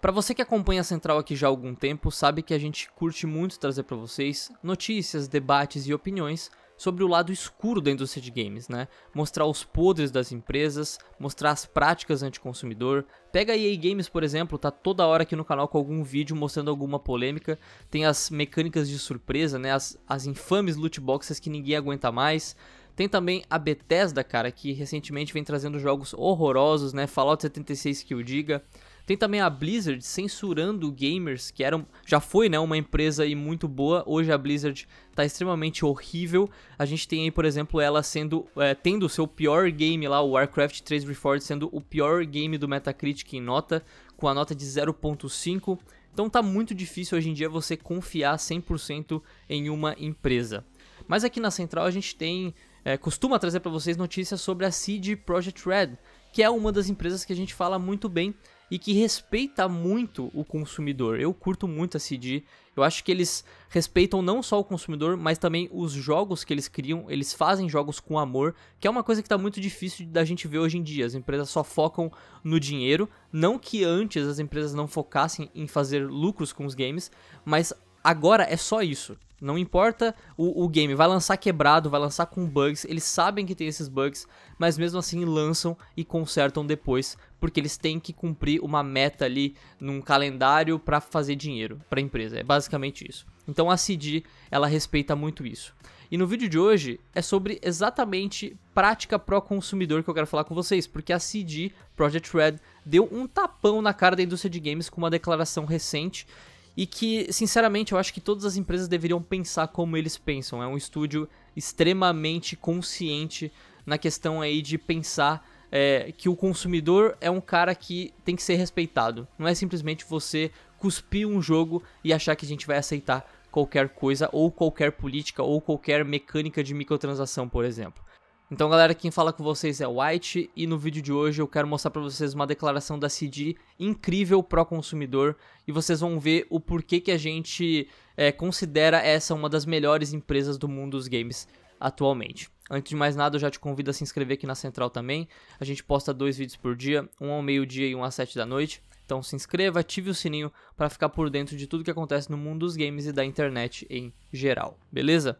Para você que acompanha a Central aqui já há algum tempo, sabe que a gente curte muito trazer para vocês notícias, debates e opiniões sobre o lado escuro da indústria de games, né? Mostrar os podres das empresas, mostrar as práticas anticonsumidor. Pega a EA Games, por exemplo, tá toda hora aqui no canal com algum vídeo mostrando alguma polêmica, tem as mecânicas de surpresa, né? As, as infames loot boxes que ninguém aguenta mais. Tem também a Bethesda, cara, que recentemente vem trazendo jogos horrorosos, né? Fallout 76 que o diga. Tem também a Blizzard censurando gamers, que eram, já foi né, uma empresa aí muito boa. Hoje a Blizzard está extremamente horrível. A gente tem aí, por exemplo, ela sendo é, tendo o seu pior game lá, o Warcraft 3 Reforged, sendo o pior game do Metacritic em nota, com a nota de 0.5. Então tá muito difícil hoje em dia você confiar 100% em uma empresa. Mas aqui na Central a gente tem, é, costuma trazer para vocês notícias sobre a CD Projekt Red, que é uma das empresas que a gente fala muito bem e que respeita muito o consumidor. Eu curto muito a CD. Eu acho que eles respeitam não só o consumidor, mas também os jogos que eles criam. Eles fazem jogos com amor, que é uma coisa que está muito difícil da gente ver hoje em dia. As empresas só focam no dinheiro. Não que antes as empresas não focassem em fazer lucros com os games, mas agora é só isso. Não importa o, o, game, vai lançar quebrado, vai lançar com bugs, eles sabem que tem esses bugs, mas mesmo assim lançam e consertam depois porque eles têm que cumprir uma meta ali num calendário para fazer dinheiro para a empresa. É basicamente isso. Então a CD ela respeita muito isso. E no vídeo de hoje é sobre exatamente prática pro consumidor que eu quero falar com vocês, porque a CD Project Red deu um tapão na cara da indústria de games com uma declaração recente e que, sinceramente, eu acho que todas as empresas deveriam pensar como eles pensam. É um estúdio extremamente consciente na questão aí de pensar é, que o consumidor é um cara que tem que ser respeitado. Não é simplesmente você cuspir um jogo e achar que a gente vai aceitar qualquer coisa, ou qualquer política, ou qualquer mecânica de microtransação, por exemplo. Então, galera, quem fala com vocês é White e no vídeo de hoje eu quero mostrar para vocês uma declaração da CD incrível pro consumidor e vocês vão ver o porquê que a gente é, considera essa uma das melhores empresas do mundo dos games atualmente. Antes de mais nada, eu já te convido a se inscrever aqui na Central também. A gente posta dois vídeos por dia, um ao meio-dia e um às sete da noite. Então se inscreva, ative o sininho para ficar por dentro de tudo que acontece no mundo dos games e da internet em geral, beleza?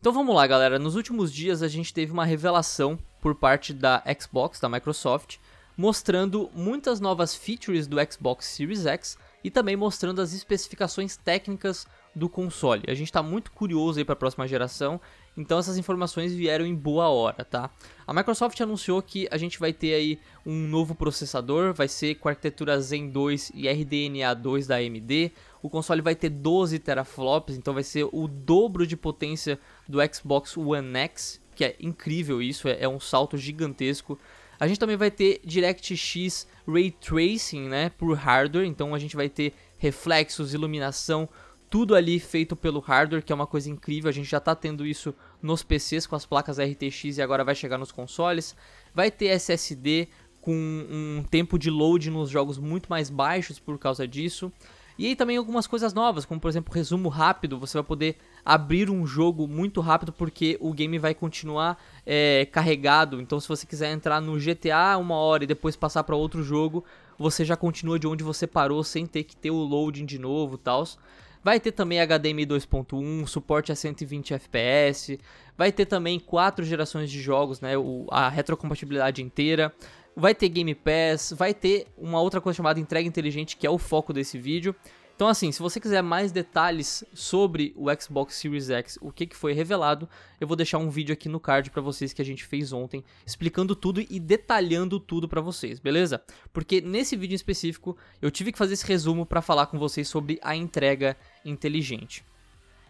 Então vamos lá, galera. Nos últimos dias a gente teve uma revelação por parte da Xbox, da Microsoft, mostrando muitas novas features do Xbox Series X e também mostrando as especificações técnicas do console. A gente está muito curioso aí para a próxima geração, então essas informações vieram em boa hora, tá? A Microsoft anunciou que a gente vai ter aí um novo processador, vai ser com a arquitetura Zen 2 e RDNA 2 da AMD. O console vai ter 12 teraflops, então vai ser o dobro de potência do Xbox One X, que é incrível isso, é, é um salto gigantesco. A gente também vai ter DirectX Ray Tracing, né, por hardware, então a gente vai ter reflexos, iluminação, tudo ali feito pelo hardware, que é uma coisa incrível. A gente já está tendo isso nos PCs com as placas RTX e agora vai chegar nos consoles. Vai ter SSD com um tempo de load nos jogos muito mais baixos por causa disso. E aí também algumas coisas novas, como por exemplo resumo rápido, você vai poder abrir um jogo muito rápido porque o game vai continuar é, carregado. Então se você quiser entrar no GTA uma hora e depois passar para outro jogo, você já continua de onde você parou sem ter que ter o loading de novo, tals. Vai ter também HDMI 2.1, suporte a 120 FPS, vai ter também quatro gerações de jogos, né, o, a retrocompatibilidade inteira. Vai ter Game Pass, vai ter uma outra coisa chamada entrega inteligente, que é o foco desse vídeo. Então, assim, se você quiser mais detalhes sobre o Xbox Series X, o que, que foi revelado, eu vou deixar um vídeo aqui no card para vocês que a gente fez ontem, explicando tudo e detalhando tudo para vocês, beleza? Porque nesse vídeo em específico, eu tive que fazer esse resumo para falar com vocês sobre a entrega inteligente.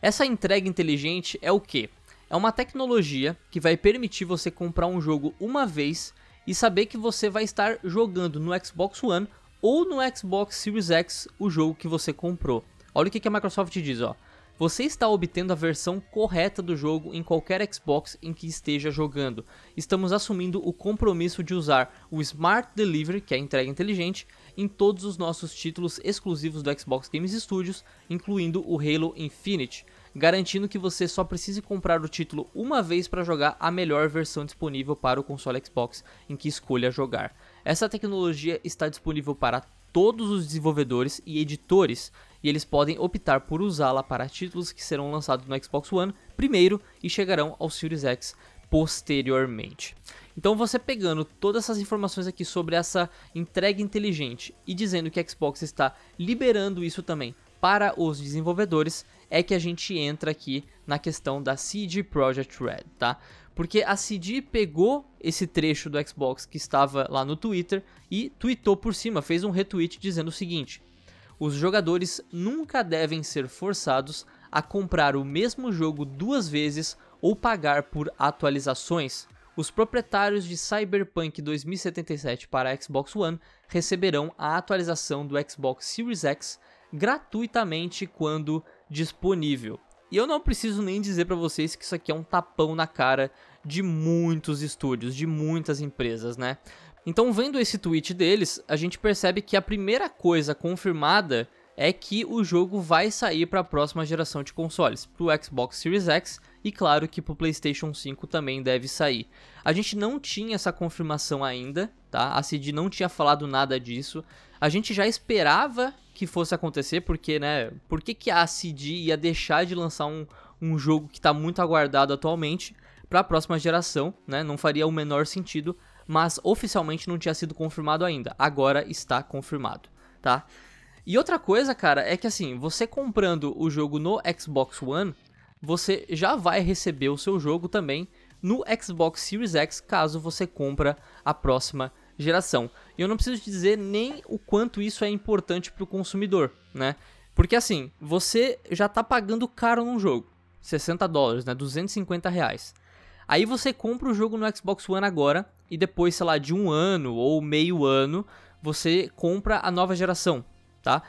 Essa entrega inteligente é o que? É uma tecnologia que vai permitir você comprar um jogo uma vez e saber que você vai estar jogando no Xbox One ou no Xbox Series X o jogo que você comprou. Olha o que a Microsoft diz, ó. Você está obtendo a versão correta do jogo em qualquer Xbox em que esteja jogando. Estamos assumindo o compromisso de usar o Smart Delivery, que é a entrega inteligente, em todos os nossos títulos exclusivos do Xbox Games Studios, incluindo o Halo Infinite, garantindo que você só precise comprar o título uma vez para jogar a melhor versão disponível para o console Xbox em que escolha jogar. Essa tecnologia está disponível para todos os desenvolvedores e editores, e eles podem optar por usá-la para títulos que serão lançados no Xbox One primeiro e chegarão ao Series X posteriormente. Então você pegando todas essas informações aqui sobre essa entrega inteligente e dizendo que a Xbox está liberando isso também para os desenvolvedores, é que a gente entra aqui na questão da CD Projekt Red, tá? Porque a CD pegou esse trecho do Xbox que estava lá no Twitter e tweetou por cima, fez um retweet dizendo o seguinte: os jogadores nunca devem ser forçados a comprar o mesmo jogo duas vezes ou pagar por atualizações. Os proprietários de Cyberpunk 2077 para Xbox One receberão a atualização do Xbox Series X gratuitamente quando disponível. E eu não preciso nem dizer para vocês que isso aqui é um tapão na cara de muitos estúdios, de muitas empresas, né? Então, vendo esse tweet deles, a gente percebe que a primeira coisa confirmada é que o jogo vai sair para a próxima geração de consoles, para o Xbox Series X e claro que para o PlayStation 5 também deve sair. A gente não tinha essa confirmação ainda, tá? A CD não tinha falado nada disso. A gente já esperava que fosse acontecer, porque, né? Por que, que a CD ia deixar de lançar um, um jogo que está muito aguardado atualmente para a próxima geração, né? Não faria o menor sentido mas oficialmente não tinha sido confirmado ainda. Agora está confirmado, tá? E outra coisa, cara, é que assim, você comprando o jogo no Xbox One, você já vai receber o seu jogo também no Xbox Series X, caso você compra a próxima geração. E eu não preciso te dizer nem o quanto isso é importante para o consumidor, né? Porque assim, você já está pagando caro num jogo, 60 dólares, né? 250 reais. Aí você compra o jogo no Xbox One agora, e depois, sei lá, de um ano ou meio ano, você compra a nova geração, tá?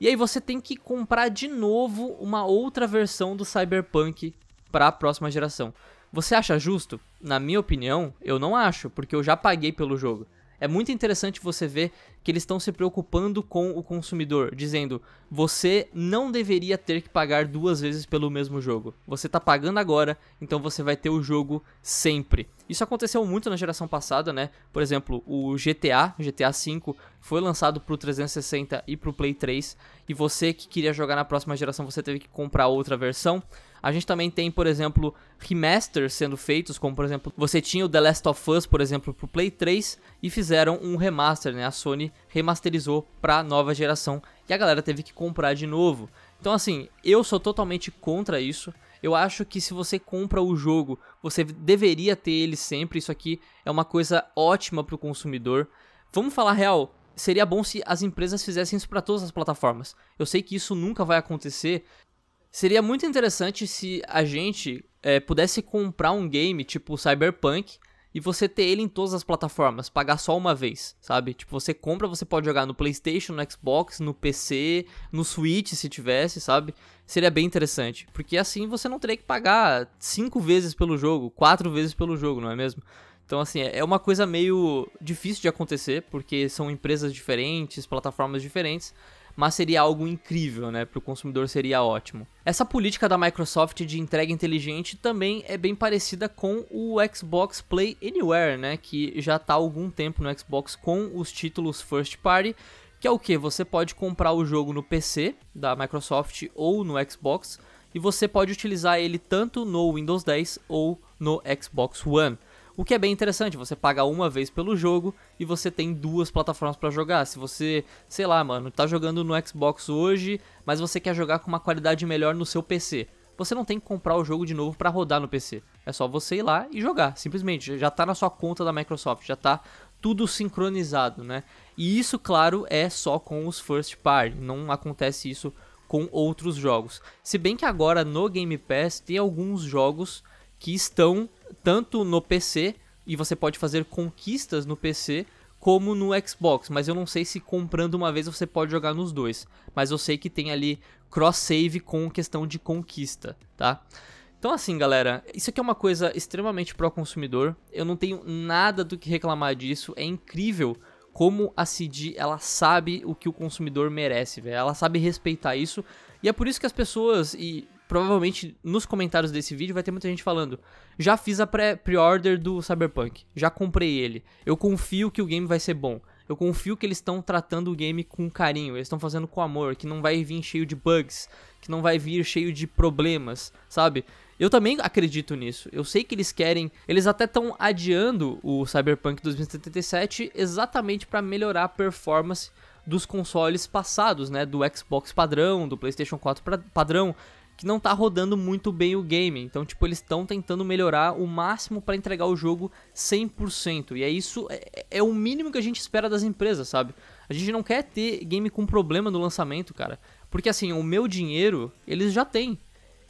E aí você tem que comprar de novo uma outra versão do Cyberpunk para a próxima geração. Você acha justo? Na minha opinião, eu não acho, porque eu já paguei pelo jogo. É muito interessante você ver que eles estão se preocupando com o consumidor, dizendo: você não deveria ter que pagar duas vezes pelo mesmo jogo. Você está pagando agora, então você vai ter o jogo sempre. Isso aconteceu muito na geração passada, né? Por exemplo, o GTA, GTA V, foi lançado pro 360 e pro Play 3, e você que queria jogar na próxima geração, você teve que comprar outra versão. A gente também tem, por exemplo, remasters sendo feitos, como por exemplo, você tinha o The Last of Us, por exemplo, pro Play 3 e fizeram um remaster, né? A Sony remasterizou pra nova geração e a galera teve que comprar de novo. Então, assim, eu sou totalmente contra isso. Eu acho que se você compra o jogo, você deveria ter ele sempre. Isso aqui é uma coisa ótima pro consumidor. Vamos falar real, seria bom se as empresas fizessem isso para todas as plataformas. Eu sei que isso nunca vai acontecer, Seria muito interessante se a gente é, pudesse comprar um game tipo Cyberpunk e você ter ele em todas as plataformas, pagar só uma vez, sabe? Tipo, você compra, você pode jogar no PlayStation, no Xbox, no PC, no Switch, se tivesse, sabe? Seria bem interessante, porque assim você não teria que pagar cinco vezes pelo jogo, quatro vezes pelo jogo, não é mesmo? Então, assim, é uma coisa meio difícil de acontecer, porque são empresas diferentes, plataformas diferentes, mas seria algo incrível, né? Para o consumidor seria ótimo. Essa política da Microsoft de entrega inteligente também é bem parecida com o Xbox Play Anywhere, né? Que já está há algum tempo no Xbox com os títulos first party, que é o que você pode comprar o jogo no PC da Microsoft ou no Xbox e você pode utilizar ele tanto no Windows 10 ou no Xbox One. O que é bem interessante, você paga uma vez pelo jogo e você tem duas plataformas para jogar. Se você, sei lá, mano, tá jogando no Xbox hoje, mas você quer jogar com uma qualidade melhor no seu PC, você não tem que comprar o jogo de novo para rodar no PC. É só você ir lá e jogar, simplesmente. Já tá na sua conta da Microsoft, já tá tudo sincronizado, né? E isso, claro, é só com os first party, não acontece isso com outros jogos. Se bem que agora no Game Pass tem alguns jogos que estão tanto no PC, e você pode fazer conquistas no PC, como no Xbox, mas eu não sei se comprando uma vez você pode jogar nos dois. Mas eu sei que tem ali cross-save com questão de conquista, tá? Então assim, galera, isso aqui é uma coisa extremamente pró-consumidor. Eu não tenho nada do que reclamar disso. É incrível como a CD, ela sabe o que o consumidor merece, velho. Ela sabe respeitar isso. E é por isso que as pessoas, e provavelmente nos comentários desse vídeo vai ter muita gente falando: já fiz a pré order do Cyberpunk, já comprei ele, eu confio que o game vai ser bom. Eu confio que eles estão tratando o game com carinho, eles estão fazendo com amor, que não vai vir cheio de bugs, que não vai vir cheio de problemas, sabe? Eu também acredito nisso. Eu sei que eles querem, eles até estão adiando o Cyberpunk 2077 exatamente para melhorar a performance dos consoles passados, né, do Xbox padrão, do PlayStation 4 padrão, que não tá rodando muito bem o game. Então, tipo, eles estão tentando melhorar o máximo para entregar o jogo 100%. E é isso, é, é, o mínimo que a gente espera das empresas, sabe? A gente não quer ter game com problema no lançamento, cara. Porque assim, o meu dinheiro, eles já têm.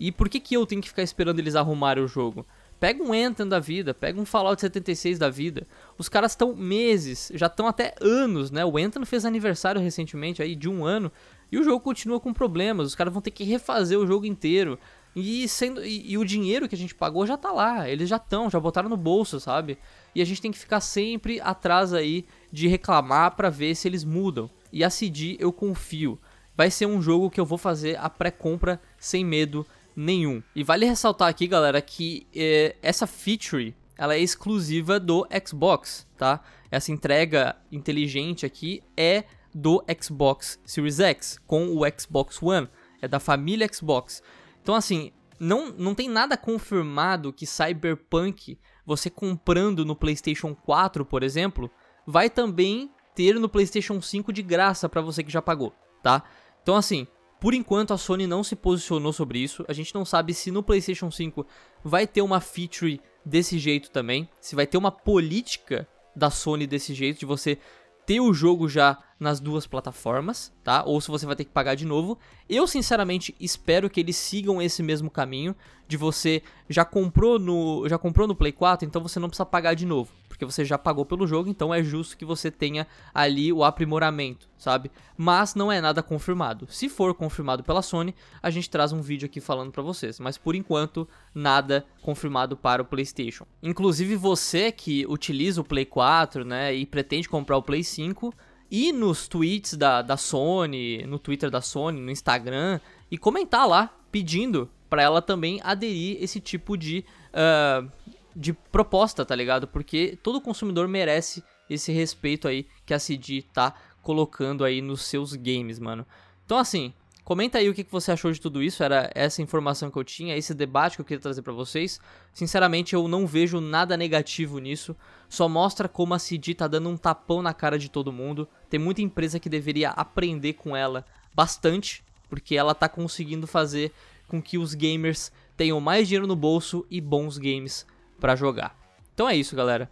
E por que, que eu tenho que ficar esperando eles arrumarem o jogo? Pega um Anthem da vida, pega um Fallout 76 da vida. Os caras estão meses, já estão até anos, né? O Anthem fez aniversário recentemente aí de um ano e o jogo continua com problemas. Os caras vão ter que refazer o jogo inteiro. E, sendo, e, e, o dinheiro que a gente pagou já tá lá, eles já estão, já botaram no bolso, sabe? E a gente tem que ficar sempre atrás aí de reclamar para ver se eles mudam. E a CD eu confio. Vai ser um jogo que eu vou fazer a pré-compra sem medo nenhum. E vale ressaltar aqui, galera, que eh, essa feature ela é exclusiva do Xbox, tá? Essa entrega inteligente aqui é do Xbox Series X com o Xbox One, é da família Xbox. Então assim, não, não tem nada confirmado que Cyberpunk, você comprando no PlayStation 4, por exemplo, vai também ter no PlayStation 5 de graça para você que já pagou, tá? Então assim, por enquanto, a Sony não se posicionou sobre isso. A gente não sabe se no PlayStation 5 vai ter uma feature desse jeito também, se vai ter uma política da Sony desse jeito, de você ter o jogo já nas duas plataformas, tá? Ou se você vai ter que pagar de novo. Eu, sinceramente, espero que eles sigam esse mesmo caminho de você já comprou no, já comprou no Play 4, então você não precisa pagar de novo porque você já pagou pelo jogo, então é justo que você tenha ali o aprimoramento, sabe? Mas não é nada confirmado. Se for confirmado pela Sony, a gente traz um vídeo aqui falando para vocês, mas por enquanto nada confirmado para o PlayStation. Inclusive você que utiliza o Play 4, né, e pretende comprar o Play 5, e nos tweets da, da Sony, no Twitter da Sony, no Instagram, e comentar lá pedindo para ela também aderir esse tipo de uh, de proposta, tá ligado? Porque todo consumidor merece esse respeito aí que a CD tá colocando aí nos seus games, mano. Então, assim, comenta aí o que você achou de tudo isso. Era essa informação que eu tinha, esse debate que eu queria trazer para vocês. Sinceramente, eu não vejo nada negativo nisso. Só mostra como a CD tá dando um tapão na cara de todo mundo. Tem muita empresa que deveria aprender com ela bastante, porque ela tá conseguindo fazer com que os gamers tenham mais dinheiro no bolso e bons games para jogar. Então é isso, galera.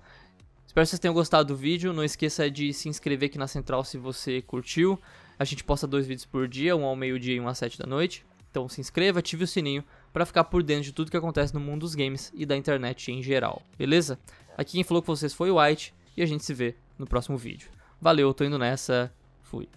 Espero que vocês tenham gostado do vídeo. Não esqueça de se inscrever aqui na Central se você curtiu. A gente posta dois vídeos por dia, um ao meio-dia e um às sete da noite. Então se inscreva, ative o sininho para ficar por dentro de tudo que acontece no mundo dos games e da internet em geral, beleza? Aqui quem falou com vocês foi o White e a gente se vê no próximo vídeo. Valeu, tô indo nessa, fui.